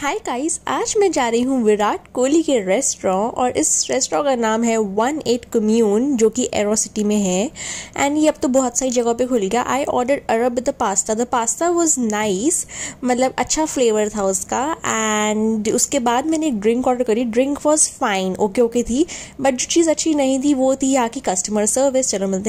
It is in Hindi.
हाय काइस आज मैं जा रही हूँ विराट कोहली के रेस्टोरों और इस रेस्टोरों का नाम है वन एट कम्यून जो कि एरो सिटी में है एंड ये अब तो बहुत सारी जगहों पे खुल गया I order Arab the pasta the pasta was nice मतलब अच्छा फ्लेवर था उसका एंड उसके बाद मैंने ड्रिंक ऑर्डर करी drink was fine okay okay थी बट जो चीज़ अच्छी नहीं थी वो थी यहाँ की कस्टमर सर्विस चलो मिलते